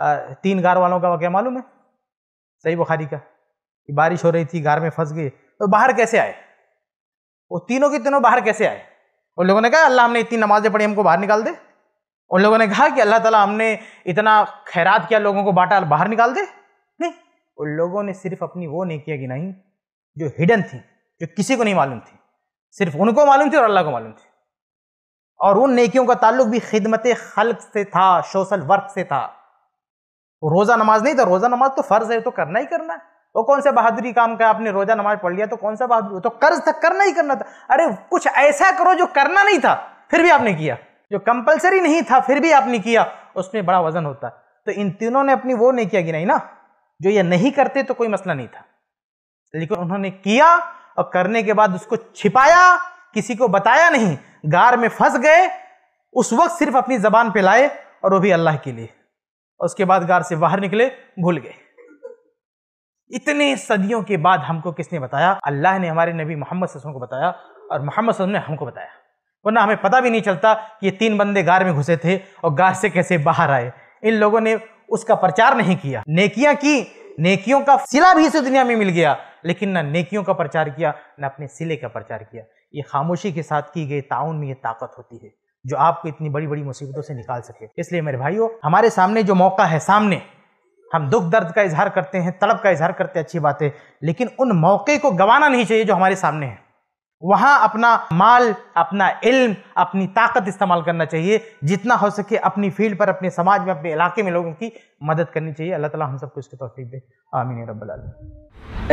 तीन गार वालों का क्या मालूम है सही बुखारी का कि बारिश हो रही थी गार में फंस गए तो बाहर कैसे आए वो तीनों के तीनों बाहर कैसे आए उन लोगों ने कहा अल्लाह हमने इतनी नमाजें पढ़ी हमको बाहर निकाल दे उन लोगों ने कहा कि अल्लाह ताला हमने इतना खैरात किया लोगों को बांटा बाहर निकाल दे नहीं उन लोगों ने सिर्फ अपनी वो नहीं किया कि नहीं जो हिडन थी जो किसी को नहीं मालूम थी सिर्फ उनको मालूम थी और अल्लाह को मालूम थी और उन नेकियों का ताल्लुक भी खिदमत खल्क से था सोशल वर्क से था रोज़ा नमाज नहीं था तो रोज़ा नमाज तो फ़र्ज़ है तो करना ही करना है वो कौन सा बहादुरी काम का आपने रोज़ा नमाज पढ़ लिया तो कौन सा बहादुरी तो कर्ज था करना ही करना था अरे कुछ ऐसा करो जो करना नहीं था फिर भी आपने किया जो कंपलसरी नहीं था फिर भी आपने किया उसमें बड़ा वजन होता तो इन तीनों ने अपनी वो नहीं किया गिनाई ना जो ये नहीं करते तो कोई मसला नहीं था लेकिन उन्होंने किया और करने के बाद उसको छिपाया किसी को बताया नहीं गार में फंस गए उस वक्त सिर्फ अपनी जबान पे लाए और वो भी अल्लाह के लिए और उसके बाद गार से बाहर निकले भूल गए इतने सदियों के बाद हमको किसने बताया अल्लाह ने हमारे नबी मोहम्मद वसल्लम को बताया और मोहम्मद ने हमको बताया वरना हमें पता भी नहीं चलता कि ये तीन बंदे गार में घुसे थे और गार से कैसे बाहर आए इन लोगों ने उसका प्रचार नहीं किया नेकियां की नेकियों का सिला भी इसे दुनिया में मिल गया लेकिन ना नेकियों का प्रचार किया ना अपने सिले का प्रचार किया ये खामोशी के साथ की गई ताउन में ये ताकत होती है जो आपको इतनी बड़ी बड़ी मुसीबतों से निकाल सके इसलिए मेरे भाइयों हमारे सामने जो मौका है सामने हम दुख दर्द का इजहार करते हैं तड़प का इजहार करते हैं अच्छी बातें लेकिन उन मौके को गंवाना नहीं चाहिए जो हमारे सामने है वहाँ अपना माल अपना इल्म अपनी ताकत इस्तेमाल करना चाहिए जितना हो सके अपनी फील्ड पर अपने समाज में अपने इलाके में लोगों की मदद करनी चाहिए अल्लाह ताला हम सबको इसकी तोफीक दे आमीन आलमीन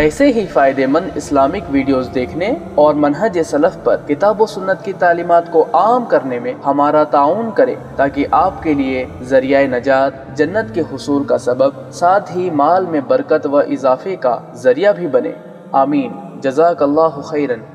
ऐसे ही फ़ायदेमंद इस्लामिक वीडियोस देखने और मनहज सलफ़ पर किताब व सुन्नत की तालीमत को आम करने में हमारा ताउन करें ताकि आपके लिए जरिया नजात जन्नत के हसूल का सबब साथ ही माल में बरकत व इजाफे का जरिया भी बने आमीन जजाकल्ला खैरन